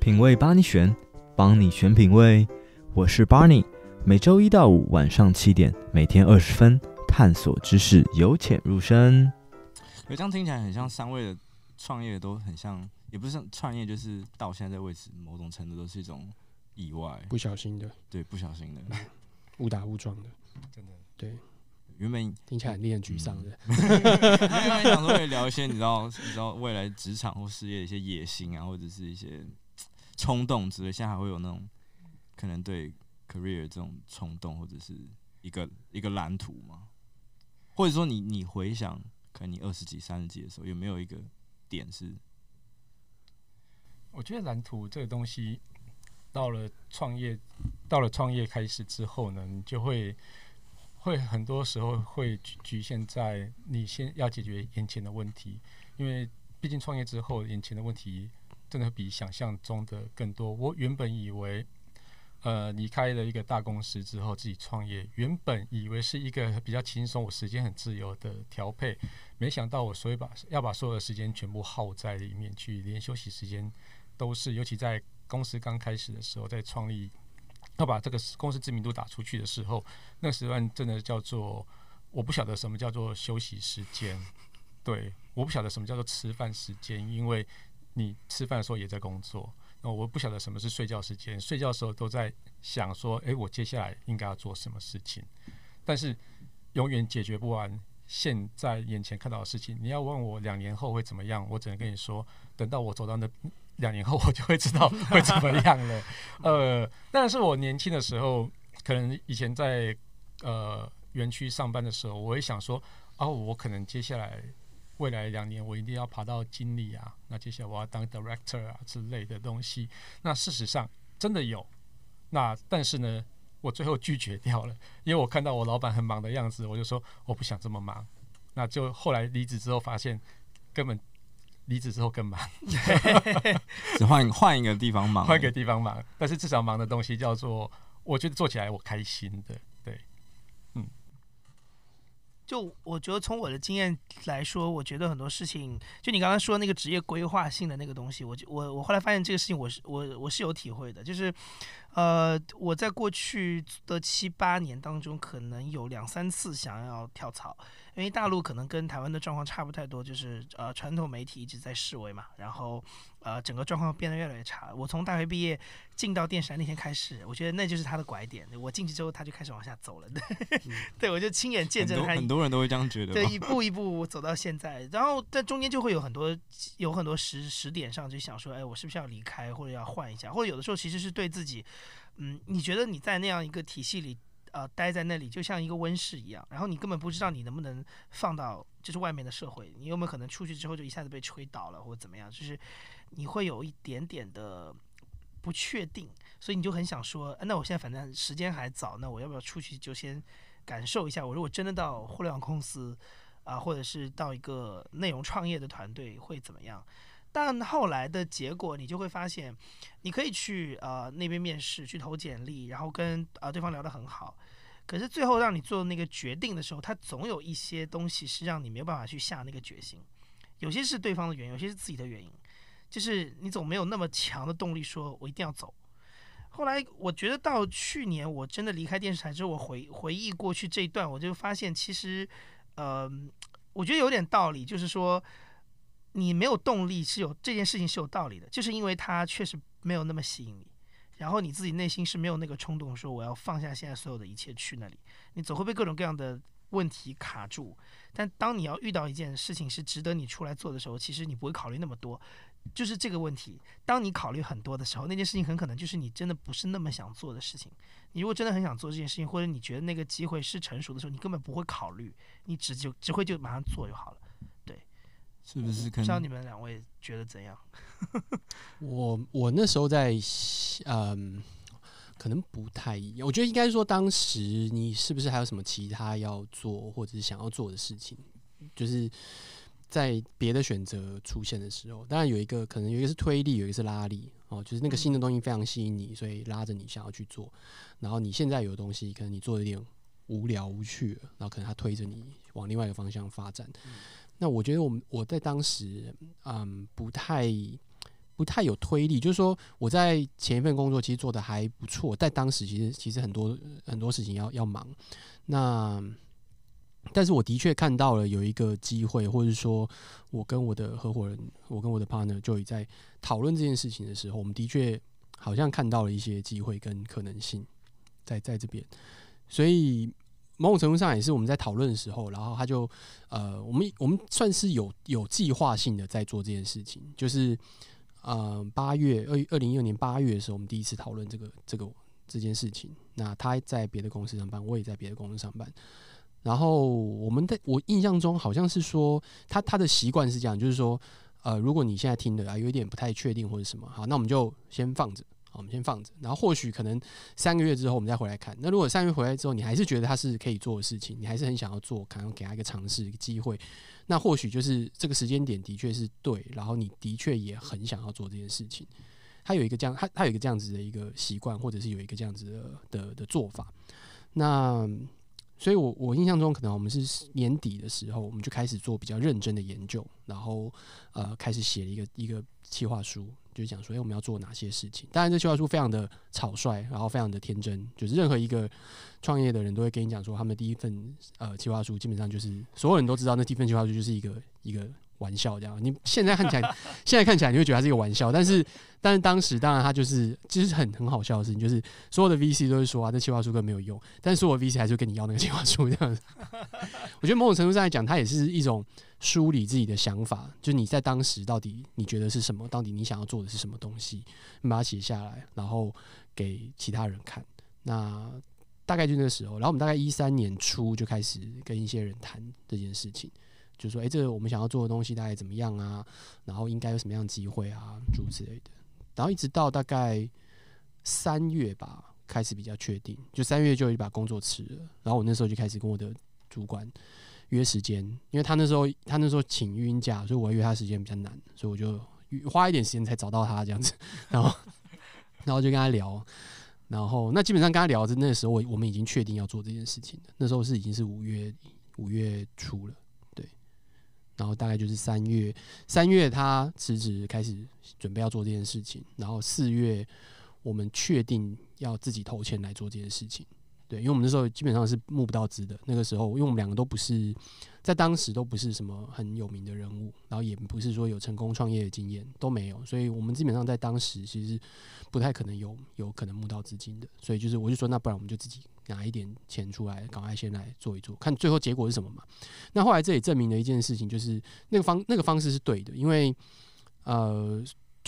品味 b 你选，帮你选品味。我是 Barney，每周一到五晚上七点，每天二十分，探索知识，由浅入深。有这样听起来很像三位的创业都很像，也不是创业，就是到现在位置，某种程度都是一种意外，不小心的，对，不小心的，误打误撞的，真的，对。原本听起来很令人沮丧的，因为 想都会聊一些，你知道，你知道未来职场或事业一些野心啊，或者是一些。冲动之类，现在还会有那种可能对 career 这种冲动，或者是一个一个蓝图吗？或者说，你你回想，可能你二十几、三十几的时候，有没有一个点是？我觉得蓝图这个东西，到了创业，到了创业开始之后呢，你就会会很多时候会局限在你先要解决眼前的问题，因为毕竟创业之后，眼前的问题。真的比想象中的更多。我原本以为，呃，离开了一个大公司之后自己创业，原本以为是一个比较轻松，我时间很自由的调配。没想到我所以把要把所有的时间全部耗在里面去，连休息时间都是。尤其在公司刚开始的时候，在创立要把这个公司知名度打出去的时候，那时段真的叫做我不晓得什么叫做休息时间，对，我不晓得什么叫做吃饭时间，因为。你吃饭的时候也在工作，那我不晓得什么是睡觉时间。睡觉的时候都在想说，哎，我接下来应该要做什么事情？但是永远解决不完现在眼前看到的事情。你要问我两年后会怎么样，我只能跟你说，等到我走到那两年后，我就会知道会怎么样了。呃，但是我年轻的时候，可能以前在呃园区上班的时候，我也想说，哦，我可能接下来。未来两年我一定要爬到经理啊，那接下来我要当 director 啊之类的东西。那事实上真的有，那但是呢，我最后拒绝掉了，因为我看到我老板很忙的样子，我就说我不想这么忙。那就后来离职之后发现，根本离职之后更忙，只换换一个地方忙，换一个地方忙。但是至少忙的东西叫做，我觉得做起来我开心的。就我觉得从我的经验来说，我觉得很多事情，就你刚刚说那个职业规划性的那个东西，我就我我后来发现这个事情我是我我是有体会的，就是，呃，我在过去的七八年当中，可能有两三次想要跳槽。因为大陆可能跟台湾的状况差不太多，就是呃传统媒体一直在示威嘛，然后呃整个状况变得越来越差。我从大学毕业进到电视台那天开始，我觉得那就是他的拐点。我进去之后，他就开始往下走了。对，我就亲眼见证它。很多人都会这样觉得。对，一步一步走到现在，然后在中间就会有很多有很多时时点上就想说，哎，我是不是要离开或者要换一下？或者有的时候其实是对自己，嗯，你觉得你在那样一个体系里？呃，待在那里就像一个温室一样，然后你根本不知道你能不能放到就是外面的社会，你有没有可能出去之后就一下子被吹倒了或者怎么样？就是你会有一点点的不确定，所以你就很想说，那我现在反正时间还早，那我要不要出去就先感受一下？我如果真的到互联网公司啊，或者是到一个内容创业的团队会怎么样？但后来的结果，你就会发现，你可以去呃那边面试，去投简历，然后跟呃对方聊得很好，可是最后让你做那个决定的时候，他总有一些东西是让你没有办法去下那个决心。有些是对方的原因，有些是自己的原因，就是你总没有那么强的动力，说我一定要走。后来我觉得到去年我真的离开电视台之后，我回回忆过去这一段，我就发现其实，嗯，我觉得有点道理，就是说。你没有动力是有这件事情是有道理的，就是因为它确实没有那么吸引你，然后你自己内心是没有那个冲动说我要放下现在所有的一切去那里，你总会被各种各样的问题卡住。但当你要遇到一件事情是值得你出来做的时候，其实你不会考虑那么多，就是这个问题。当你考虑很多的时候，那件事情很可能就是你真的不是那么想做的事情。你如果真的很想做这件事情，或者你觉得那个机会是成熟的时候，你根本不会考虑，你只就只会就马上做就好了。是不是？不知道你们两位觉得怎样？我我那时候在嗯，可能不太一样。我觉得应该说，当时你是不是还有什么其他要做或者是想要做的事情？就是在别的选择出现的时候，当然有一个可能有一个是推力，有一个是拉力哦，就是那个新的东西非常吸引你，所以拉着你想要去做。然后你现在有东西，可能你做有点无聊无趣，然后可能他推着你往另外一个方向发展。那我觉得我们我在当时，嗯，不太不太有推力，就是说我在前一份工作其实做的还不错，在当时其实其实很多很多事情要要忙，那但是我的确看到了有一个机会，或者说我跟我的合伙人，我跟我的 partner 就已在讨论这件事情的时候，我们的确好像看到了一些机会跟可能性在在这边，所以。某种程度上也是我们在讨论的时候，然后他就，呃，我们我们算是有有计划性的在做这件事情，就是，呃，八月二二零一六年八月的时候，我们第一次讨论这个这个这件事情。那他在别的公司上班，我也在别的公司上班。然后我们的我印象中好像是说，他他的习惯是这样，就是说，呃，如果你现在听的啊有一点不太确定或者什么，好，那我们就先放着。好，我们先放着。然后或许可能三个月之后我们再回来看。那如果三个月回来之后你还是觉得他是可以做的事情，你还是很想要做，可能给他一个尝试机会，那或许就是这个时间点的确是对，然后你的确也很想要做这件事情。他有一个这样，他他有一个这样子的一个习惯，或者是有一个这样子的的的做法。那所以，我我印象中可能我们是年底的时候，我们就开始做比较认真的研究，然后呃开始写了一个一个计划书。就是讲说，哎，我们要做哪些事情？当然，这计划书非常的草率，然后非常的天真。就是任何一个创业的人都会跟你讲说，他们第一份呃计划书，基本上就是所有人都知道，那第一份计划书就是一个一个。玩笑这样，你现在看起来，现在看起来你会觉得它是一个玩笑，但是，但是当时当然他就是，就是很很好笑的事情，就是所有的 VC 都会说啊，这计划书根本没有用，但是我 VC 还是跟你要那个计划书这样子。我觉得某种程度上来讲，它也是一种梳理自己的想法，就你在当时到底你觉得是什么，到底你想要做的是什么东西，你把它写下来，然后给其他人看。那大概就那个时候，然后我们大概一三年初就开始跟一些人谈这件事情。就说：“哎，这个我们想要做的东西大概怎么样啊？然后应该有什么样的机会啊？诸之类的。然后一直到大概三月吧，开始比较确定。就三月就已经把工作辞了。然后我那时候就开始跟我的主管约时间，因为他那时候他那时候请晕假，所以我要约他时间比较难，所以我就花一点时间才找到他这样子。然后然后就跟他聊。然后那基本上跟他聊，就那个时候我我们已经确定要做这件事情了。那时候是已经是五月五月初了。”然后大概就是三月，三月他辞职，开始准备要做这件事情。然后四月，我们确定要自己投钱来做这件事情。对，因为我们那时候基本上是募不到资的。那个时候，因为我们两个都不是在当时都不是什么很有名的人物，然后也不是说有成功创业的经验，都没有，所以我们基本上在当时其实不太可能有有可能募到资金的。所以就是，我就说，那不然我们就自己拿一点钱出来，赶快先来做一做，看最后结果是什么嘛。那后来这也证明了一件事情，就是那个方那个方式是对的，因为呃。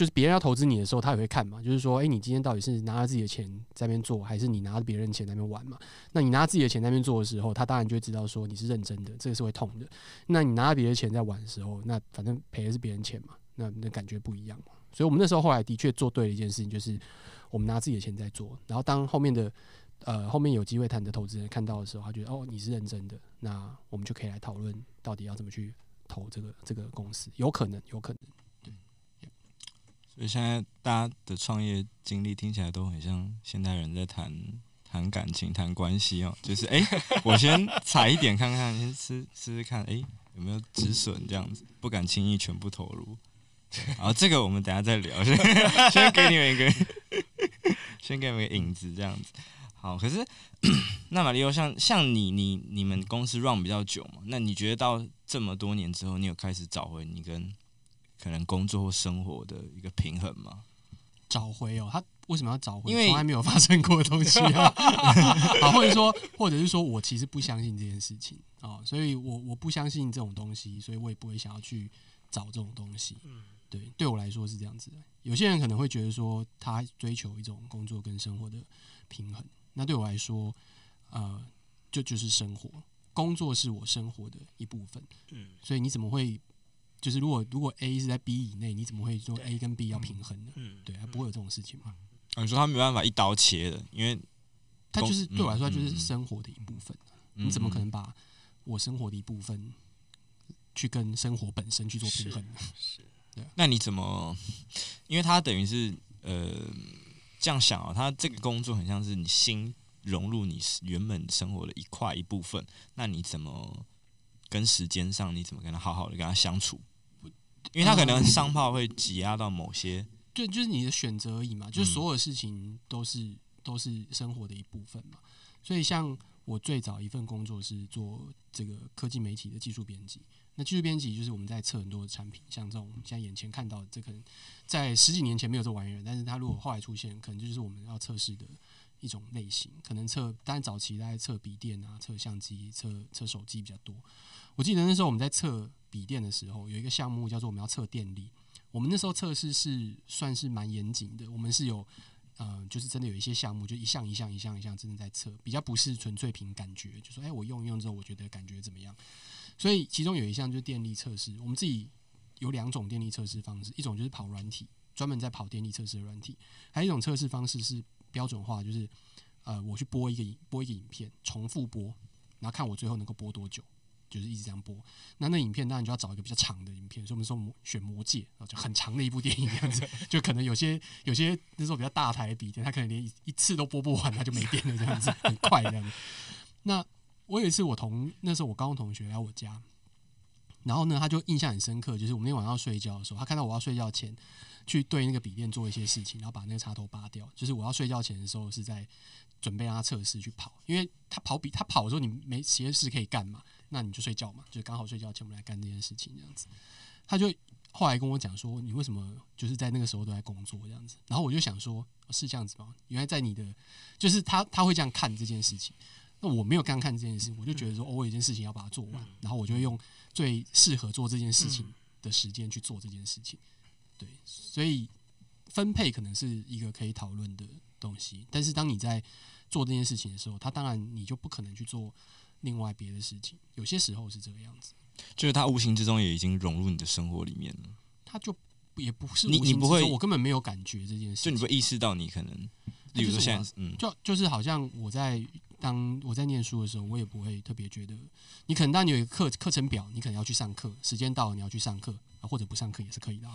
就是别人要投资你的时候，他也会看嘛。就是说，哎，你今天到底是拿着自己的钱在那边做，还是你拿着别人钱在那边玩嘛？那你拿自己的钱在那边做的时候，他当然就会知道说你是认真的，这个是会痛的。那你拿别人钱在玩的时候，那反正赔的是别人钱嘛，那那感觉不一样嘛。所以我们那时候后来的确做对了一件事情，就是我们拿自己的钱在做。然后当后面的呃后面有机会谈的投资人看到的时候，他觉得哦你是认真的，那我们就可以来讨论到底要怎么去投这个这个公司，有可能，有可能。所以现在大家的创业经历听起来都很像现代人在谈谈感情、谈关系哦。就是哎，我先踩一点看看，先试试看，哎，有没有止损这样子？不敢轻易全部投入。然后这个我们等下再聊，先给你们一个，先给你们个影子这样子。好，可是那马里欧，像像你你你们公司 run 比较久嘛？那你觉得到这么多年之后，你有开始找回你跟？可能工作或生活的一个平衡吗？找回哦，他为什么要找回？因为从来没有发生过的东西啊，或者说，或者是说我其实不相信这件事情啊，所以我我不相信这种东西，所以我也不会想要去找这种东西。嗯，对，对我来说是这样子的。有些人可能会觉得说，他追求一种工作跟生活的平衡，那对我来说，呃，就就是生活，工作是我生活的一部分。嗯，所以你怎么会？就是如果如果 A 是在 B 以内，你怎么会说 A 跟 B 要平衡呢？对，不会有这种事情嘛？你说他没办法一刀切的，因为他就是对我来说就是生活的一部分。你怎么可能把我生活的一部分去跟生活本身去做平衡？呢？是，那你怎么？因为他等于是呃这样想啊，他这个工作很像是你新融入你原本生活的一块一部分。那你怎么跟时间上，你怎么跟他好好的跟他相处？因为他可能上炮会挤压到某些，对，就是你的选择而已嘛。就是所有事情都是都是生活的一部分嘛。所以像我最早一份工作是做这个科技媒体的技术编辑。那技术编辑就是我们在测很多的产品，像这种像眼前看到的这可能在十几年前没有这玩意儿，但是他如果后来出现，可能就是我们要测试的一种类型。可能测，但早期大概测笔电啊，测相机，测测手机比较多。我记得那时候我们在测笔电的时候，有一个项目叫做我们要测电力。我们那时候测试是算是蛮严谨的，我们是有，呃，就是真的有一些项目就一项一项一项一项真的在测，比较不是纯粹凭感觉，就说哎我用一用之后我觉得感觉怎么样。所以其中有一项就电力测试，我们自己有两种电力测试方式，一种就是跑软体，专门在跑电力测试的软体；还有一种测试方式是标准化，就是呃我去播一个影播一个影片，重复播，然后看我最后能够播多久。就是一直这样播，那那影片当然就要找一个比较长的影片，所以我们说魔选魔后就很长的一部电影这样子，就可能有些有些那时候比较大台笔电，他可能连一一次都播不完，他就没电了，这样子很快这样。那我有一次我同那时候我高中同学来我家，然后呢，他就印象很深刻，就是我们那晚上睡觉的时候，他看到我要睡觉前去对那个笔电做一些事情，然后把那个插头拔掉，就是我要睡觉前的时候是在准备让他测试去跑，因为他跑笔他跑的时候你没实验室可以干嘛？那你就睡觉嘛，就刚好睡觉前我们来干这件事情这样子。他就后来跟我讲说：“你为什么就是在那个时候都在工作这样子？”然后我就想说：“是这样子吗？原来在你的，就是他他会这样看这件事情。那我没有这样看这件事我就觉得说，我有件事情要把它做完，然后我就用最适合做这件事情的时间去做这件事情。对，所以分配可能是一个可以讨论的东西。但是当你在做这件事情的时候，他当然你就不可能去做。”另外别的事情，有些时候是这个样子，就是他无形之中也已经融入你的生活里面了。他就也不是你你不会，我根本没有感觉这件事。就你不会意识到你可能，比如说现在，嗯，就就是好像我在当我在念书的时候，我也不会特别觉得。你可能当你有一课课程表，你可能要去上课，时间到了你要去上课，或者不上课也是可以的。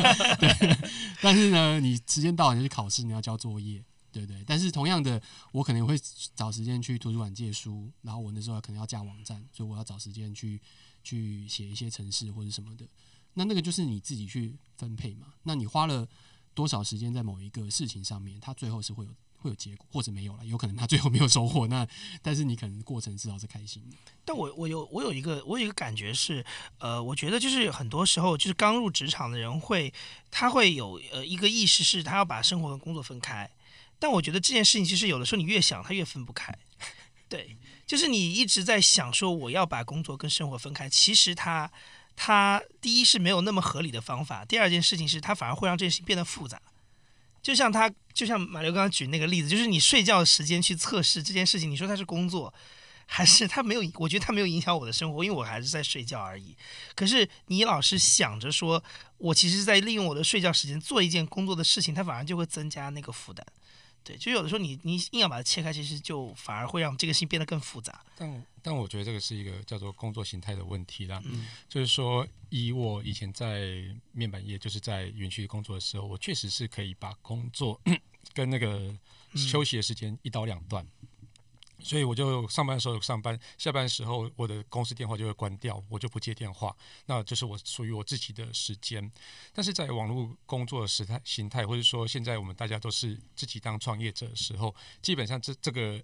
对，但是呢，你时间到了要去考试，你要交作业。对对，但是同样的，我可能会找时间去图书馆借书，然后我那时候可能要架网站，所以我要找时间去去写一些程式或者什么的。那那个就是你自己去分配嘛。那你花了多少时间在某一个事情上面，它最后是会有会有结果，或者没有了，有可能它最后没有收获。那但是你可能过程至少是开心。但我我有我有一个我有一个感觉是，呃，我觉得就是很多时候就是刚入职场的人会，他会有呃一个意识是他要把生活跟工作分开。但我觉得这件事情，其实有的时候你越想，它越分不开。对，就是你一直在想说，我要把工作跟生活分开。其实它，它第一是没有那么合理的方法，第二件事情是它反而会让这件事情变得复杂。就像他，就像马刘刚刚举那个例子，就是你睡觉的时间去测试这件事情，你说它是工作，还是它没有？我觉得它没有影响我的生活，因为我还是在睡觉而已。可是你老是想着说我其实在利用我的睡觉时间做一件工作的事情，它反而就会增加那个负担。对，就有的时候你你硬要把它切开，其实就反而会让这个戏变得更复杂。但但我觉得这个是一个叫做工作形态的问题啦，就是说以我以前在面板业，就是在园区工作的时候，我确实是可以把工作 跟那个休息的时间一刀两断。所以我就上班的时候上班，下班的时候我的公司电话就会关掉，我就不接电话。那这是我属于我自己的时间。但是在网络工作的时态形态，或者说现在我们大家都是自己当创业者的时候，基本上这这个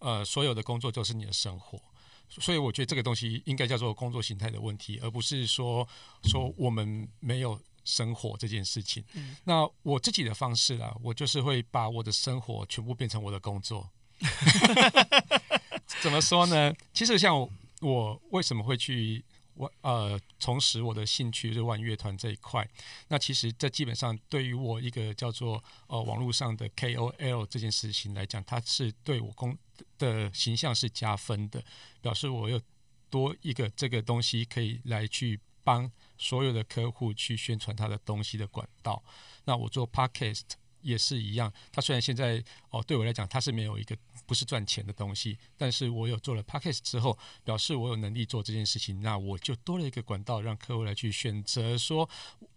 呃，所有的工作都是你的生活。所以我觉得这个东西应该叫做工作形态的问题，而不是说说我们没有生活这件事情。嗯。那我自己的方式啦，我就是会把我的生活全部变成我的工作。哈哈哈！怎么说呢？其实像我为什么会去玩呃，重拾我的兴趣就是玩乐团这一块。那其实这基本上对于我一个叫做呃网络上的 KOL 这件事情来讲，它是对我公的形象是加分的，表示我有多一个这个东西可以来去帮所有的客户去宣传他的东西的管道。那我做 Podcast。也是一样，他虽然现在哦对我来讲他是没有一个不是赚钱的东西，但是我有做了 podcast 之后，表示我有能力做这件事情，那我就多了一个管道，让客户来去选择，说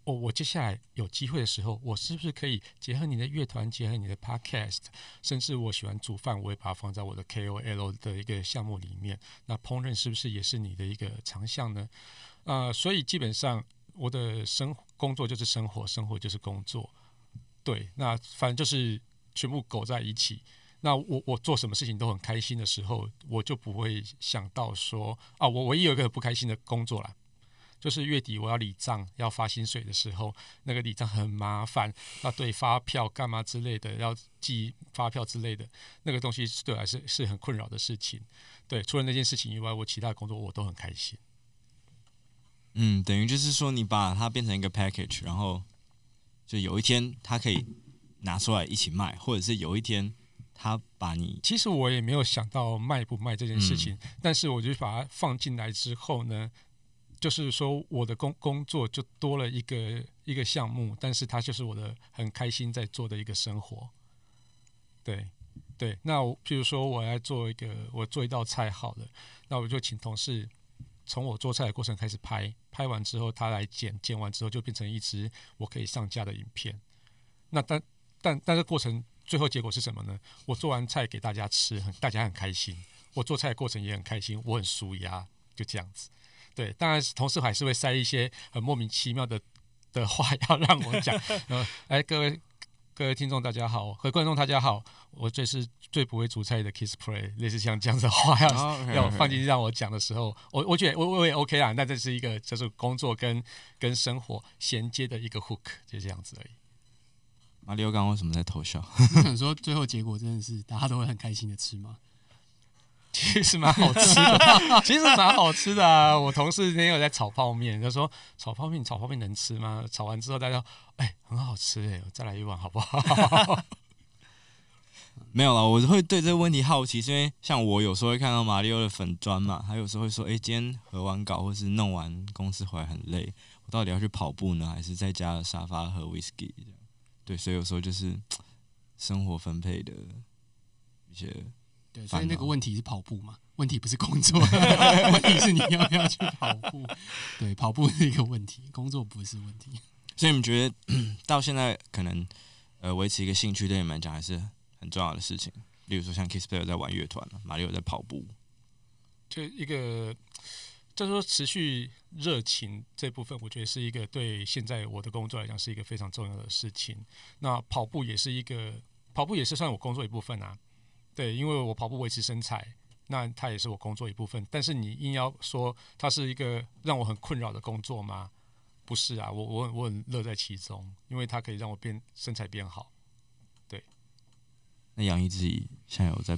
我我接下来有机会的时候，我是不是可以结合你的乐团，结合你的 podcast，甚至我喜欢煮饭，我也把它放在我的 K O L 的一个项目里面。那烹饪是不是也是你的一个长项呢？呃，所以基本上我的生工作就是生活，生活就是工作。对，那反正就是全部苟在一起。那我我做什么事情都很开心的时候，我就不会想到说啊，我唯一有一个不开心的工作啦，就是月底我要理账、要发薪水的时候，那个理账很麻烦，要对发票干嘛之类的，要寄发票之类的，那个东西对我来是是很困扰的事情。对，除了那件事情以外，我其他工作我都很开心。嗯，等于就是说你把它变成一个 package，然后。就有一天他可以拿出来一起卖，或者是有一天他把你……其实我也没有想到卖不卖这件事情，但是我就把它放进来之后呢，就是说我的工工作就多了一个一个项目，但是它就是我的很开心在做的一个生活。对对，那譬如说我来做一个，我做一道菜好了，那我就请同事。从我做菜的过程开始拍，拍完之后他来剪，剪完之后就变成一支我可以上架的影片。那但但但是过程最后结果是什么呢？我做完菜给大家吃，大家很开心。我做菜的过程也很开心，我很舒压，就这样子。对，当然同事还是会塞一些很莫名其妙的的话要让我讲。哎，各位各位听众大家好，和观众大家好，我这是。最不会煮菜的 Kiss Play，类似像这样的话要要放进让我讲的时候，我我觉得我我也 OK 啊。那这是一个就是工作跟跟生活衔接的一个 hook，就这样子而已。那刘刚为什么在偷笑？说最后结果真的是大家都会很开心的吃吗？其实蛮好吃的，其实蛮好吃的。我同事那天有在炒泡面，他说炒泡面，炒泡面能吃吗？炒完之后大家哎很好吃哎，再来一碗好不好？没有了，我会对这个问题好奇，是因为像我有时候会看到马里奥的粉砖嘛，他有时候会说：“哎，今天合完稿或是弄完公司回来很累，我到底要去跑步呢，还是在家的沙发喝威士忌？”这样对，所以有时候就是生活分配的一些对，所以那个问题是跑步嘛？问题不是工作，问题是你要不要去跑步？对，跑步是一个问题，工作不是问题。所以你们觉得到现在可能呃维持一个兴趣对你们来讲还是？很重要的事情，例如说像 Kissplay 在玩乐团，马里奥在跑步，就一个，就说持续热情这部分，我觉得是一个对现在我的工作来讲是一个非常重要的事情。那跑步也是一个，跑步也是算我工作一部分啊。对，因为我跑步维持身材，那它也是我工作一部分。但是你硬要说它是一个让我很困扰的工作吗？不是啊，我我我很乐在其中，因为它可以让我变身材变好。那杨毅自己，现在有在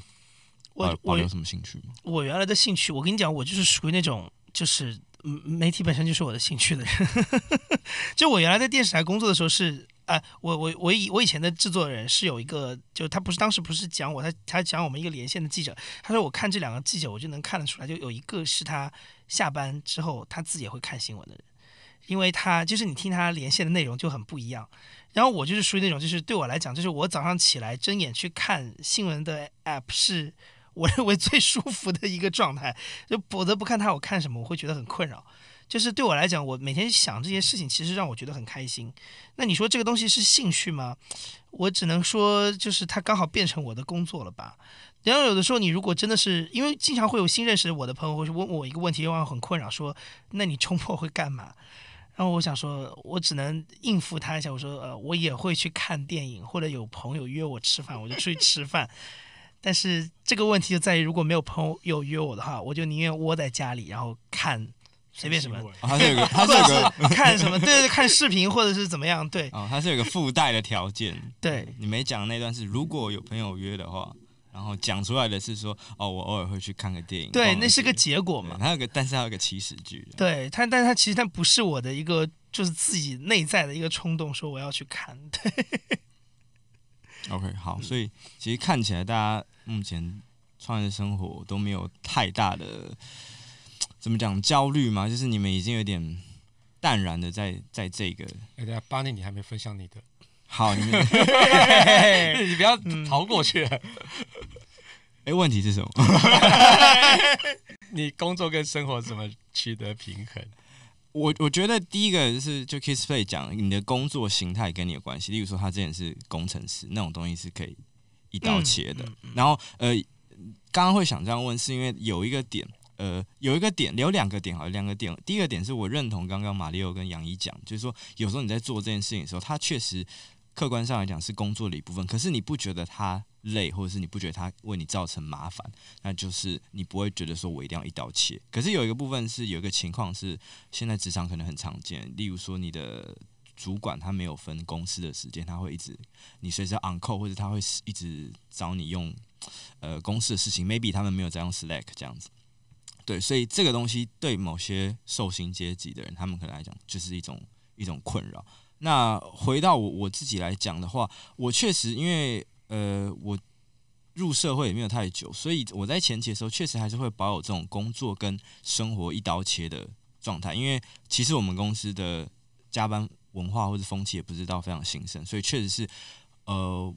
保保留什么兴趣吗？我原来的兴趣，我跟你讲，我就是属于那种就是媒体本身就是我的兴趣的人。就我原来在电视台工作的时候是啊，我我我以我以前的制作人是有一个，就他不是当时不是讲我，他他讲我们一个连线的记者，他说我看这两个记者，我就能看得出来，就有一个是他下班之后他自己也会看新闻的人。因为他就是你听他连线的内容就很不一样，然后我就是属于那种，就是对我来讲，就是我早上起来睁眼去看新闻的 app 是我认为最舒服的一个状态，就不得不看他我看什么，我会觉得很困扰。就是对我来讲，我每天想这些事情，其实让我觉得很开心。那你说这个东西是兴趣吗？我只能说，就是它刚好变成我的工作了吧。然后有的时候你如果真的是因为经常会有新认识我的朋友会问我一个问题，让我很困扰，说那你冲破会干嘛？然后我想说，我只能应付他一下。我说，呃，我也会去看电影，或者有朋友约我吃饭，我就出去吃饭。但是这个问题就在于，如果没有朋友约我的话，我就宁愿窝在家里，然后看随便什么。他是有个，他这是看什么？对对，看视频或者是怎么样？对。哦，他是有个附带的条件。对，你没讲那段是如果有朋友约的话。然后讲出来的是说，哦，我偶尔会去看个电影。对，那是个结果嘛。还有个，但是还有个起始句。对，他，但是他其实他不是我的一个，就是自己内在的一个冲动，说我要去看。对。O K，好，所以其实看起来大家目前创业生活都没有太大的，怎么讲焦虑嘛？就是你们已经有点淡然的在在这个。哎，对啊，八年你还没分享你的。好，你 你不要逃过去。哎，问题是什么？你工作跟生活怎么取得平衡？我我觉得第一个就是，就 Kissplay 讲，你的工作形态跟你有关系。例如说，他之前是工程师，那种东西是可以一刀切的。然后，呃，刚刚会想这样问，是因为有一个点，呃，有一个点，有两个点，好，两个点。第一个点是我认同刚刚马里奥跟杨怡讲，就是说，有时候你在做这件事情的时候，他确实。客观上来讲是工作的一部分，可是你不觉得他累，或者是你不觉得他为你造成麻烦，那就是你不会觉得说我一定要一刀切。可是有一个部分是有一个情况是现在职场可能很常见，例如说你的主管他没有分公司的时间，他会一直你随时 on call，或者他会一直找你用呃公司的事情，maybe 他们没有在用 Slack 这样子。对，所以这个东西对某些受薪阶级的人，他们可能来讲就是一种一种困扰。那回到我我自己来讲的话，我确实因为呃我入社会也没有太久，所以我在前期的时候确实还是会保有这种工作跟生活一刀切的状态。因为其实我们公司的加班文化或者风气也不知道非常兴盛，所以确实是呃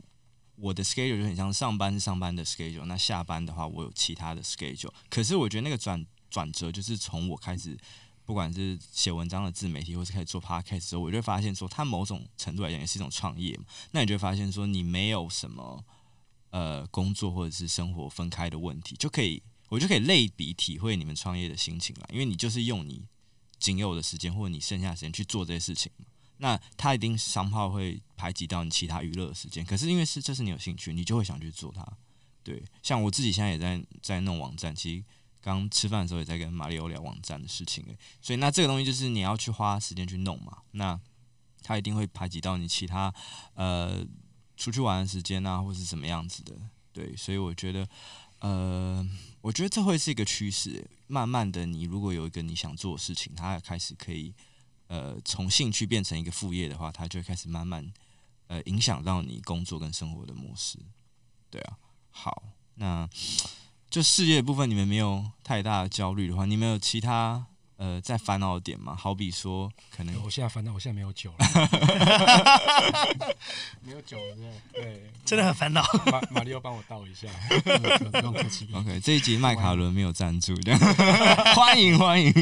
我的 schedule 就很像上班上班的 schedule。那下班的话，我有其他的 schedule。可是我觉得那个转转折就是从我开始。不管是写文章的自媒体，或是开始做 podcast 之后，我就发现说，它某种程度来讲也是一种创业嘛。那你就发现说，你没有什么呃工作或者是生活分开的问题，就可以我就可以类比体会你们创业的心情了。因为你就是用你仅有的时间，或者你剩下的时间去做这些事情嘛。那它一定商号会排挤到你其他娱乐的时间。可是因为是这是你有兴趣，你就会想去做它。对，像我自己现在也在在弄网站，其实。刚吃饭的时候也在跟马里欧聊网站的事情诶，所以那这个东西就是你要去花时间去弄嘛，那他一定会排挤到你其他呃出去玩的时间啊，或者是什么样子的，对，所以我觉得呃，我觉得这会是一个趋势，慢慢的，你如果有一个你想做的事情，它开始可以呃从兴趣变成一个副业的话，它就开始慢慢呃影响到你工作跟生活的模式，对啊，好，那。就事业部分，你们没有太大的焦虑的话，你们有其他呃在烦恼的点吗？好比说，可能我现在烦恼，我现在没有酒了，没有酒了，对，真的很烦恼。马马丽又帮我倒一下，不用客气。OK，这一集麦卡伦没有赞助的，欢迎欢迎，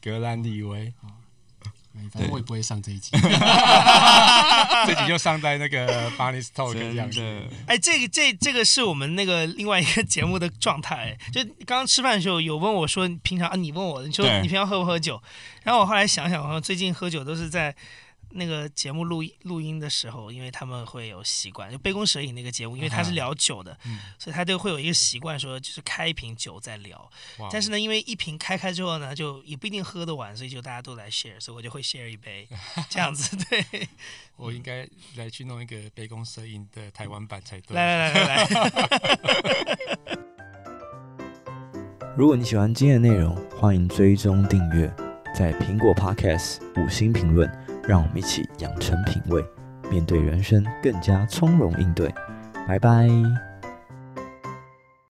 格兰迪威。反正我也不会上这一集，这集就上在那个 b a r n e 两 s Talk 这样。哎，这个这这个是我们那个另外一个节目的状态。就刚刚吃饭的时候有问我说，平常啊，你问我，你说你平常喝不喝酒？然后我后来想想，我最近喝酒都是在。那个节目录音录音的时候，因为他们会有习惯，就杯弓蛇影那个节目，因为他是聊酒的，所以他都会有一个习惯，说就是开一瓶酒再聊。但是呢，因为一瓶开开之后呢，就也不一定喝得完，所以就大家都来 share，所以我就会 share 一杯，这样子。对，我应该来去弄一个杯弓蛇影的台湾版才对。来来来来来。如果你喜欢今天内容，欢迎追踪订阅，在苹果 Podcast 五星评论。让我们一起养成品味，面对人生更加从容应对。拜拜。